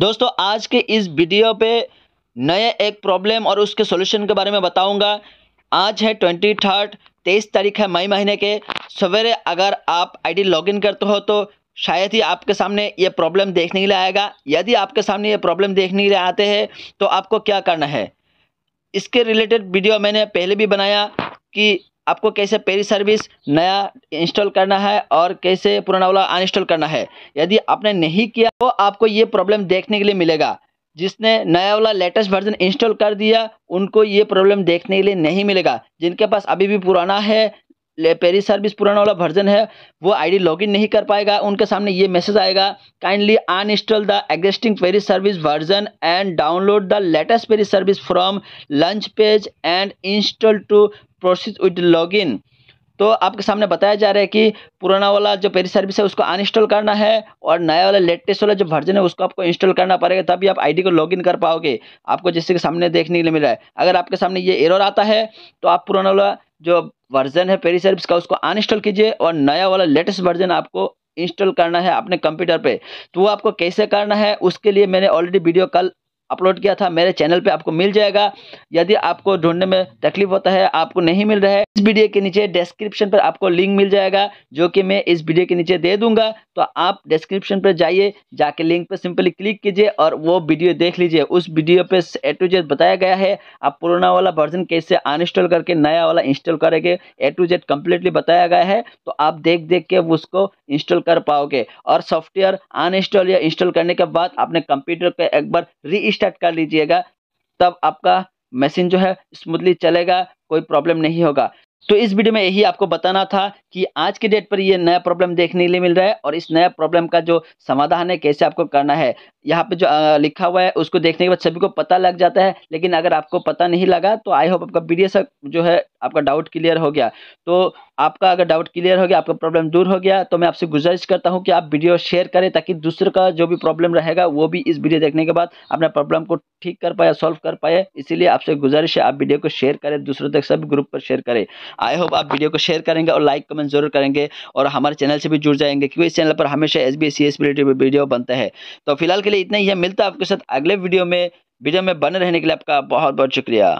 दोस्तों आज के इस वीडियो पे नए एक प्रॉब्लम और उसके सॉल्यूशन के बारे में बताऊंगा आज है ट्वेंटी थर्ड तेईस तारीख है मई महीने के सवेरे अगर आप आईडी लॉगिन करते हो तो शायद ही आपके सामने ये प्रॉब्लम देखने के लिए आएगा यदि आपके सामने ये प्रॉब्लम देखने के लिए आते हैं तो आपको क्या करना है इसके रिलेटेड वीडियो मैंने पहले भी बनाया कि आपको कैसे पेरी सर्विस नया इंस्टॉल करना है और कैसे पुराना वाला अनइंस्टॉल करना है यदि आपने नहीं किया तो आपको ये प्रॉब्लम देखने के लिए मिलेगा जिसने नया वाला लेटेस्ट वर्जन इंस्टॉल कर दिया उनको ये प्रॉब्लम देखने के लिए नहीं मिलेगा जिनके पास अभी भी पुराना है पेरी सर्विस पुराना वाला वर्जन है वो आईडी लॉगिन नहीं कर पाएगा उनके सामने ये मैसेज आएगा kindly uninstall the existing Peri service version and download the latest Peri service from launch page and install to process with login तो आपके सामने बताया जा रहा है कि पुराना वाला जो पेरी सर्विस है उसको अनइंस्टॉल करना है और नया वाला लेटेस्ट वाला जो वर्जन है उसको आपको इंस्टॉल करना पड़ेगा तभी आप आईडी को लॉगिन कर पाओगे आपको जैसे कि सामने देखने के लिए मिल रहा है अगर आपके सामने ये एरर आता है तो आप पुराना वाला जो वर्जन है पेरी सर्विस का उसको अनइंस्टॉल कीजिए और नया वाला लेटेस्ट वर्जन आपको इंस्टॉल करना है अपने कंप्यूटर पे तो वो आपको कैसे करना है उसके लिए मैंने ऑलरेडी वीडियो कल अपलोड किया था मेरे चैनल पे आपको मिल जाएगा यदि आपको ढूंढने में तकलीफ होता है आपको नहीं मिल रहा है इस वीडियो के नीचे डिस्क्रिप्शन पर आपको लिंक मिल जाएगा जो कि मैं इस वीडियो के नीचे दे दूंगा तो आप डिस्क्रिप्शन पर जाइए जाके लिंक पर सिंपली क्लिक कीजिए और वो वीडियो देख लीजिए उस वीडियो पे ए टू जेड बताया गया है आप पुराना वाला वर्जन कैसे अनइंस्टॉल करके नया वाला इंस्टॉल करेंगे ए टू जेड कम्प्लीटली बताया गया है तो आप देख देख के उसको इंस्टॉल कर पाओगे और सॉफ्टवेयर अनइंस्टॉल या इंस्टॉल करने के बाद अपने कंप्यूटर को एक बार रीस्टार्ट कर लीजिएगा तब आपका मशीन जो है स्मूथली चलेगा कोई प्रॉब्लम नहीं होगा तो इस वीडियो में यही आपको बताना था कि आज के डेट पर ये नया प्रॉब्लम देखने के लिए मिल रहा है और इस नया प्रॉब्लम का जो समाधान है कैसे आपको करना है यहाँ पे जो लिखा हुआ है उसको देखने के बाद सभी को पता लग जाता है लेकिन अगर आपको पता नहीं लगा तो आई होप आपका वीडियो जो है आपका डाउट क्लियर हो गया तो आपका अगर डाउट क्लियर हो गया आपका प्रॉब्लम दूर हो गया तो मैं आपसे गुजारिश करता हूँ कि आप वीडियो शेयर करें ताकि दूसरे का जो भी प्रॉब्लम रहेगा वो भी इस वीडियो देखने के बाद अपने प्रॉब्लम को ठीक कर पाए सॉल्व कर पाए इसीलिए आपसे गुजारिश है आप वीडियो को शेयर करें दूसरों तक सब ग्रुप पर शेयर करें आई होप आप वीडियो को शेयर करेंगे और लाइक कमेंट जरूर करेंगे और हमारे चैनल से भी जुड़ जाएंगे क्योंकि इस चैनल पर हमेशा S B S C related video बनता है तो फिलहाल के लिए इतना ही है मिलता है आपके साथ अगले वीडियो में वीडियो में बने रहने के लिए आपका बहुत बहुत शुक्रिया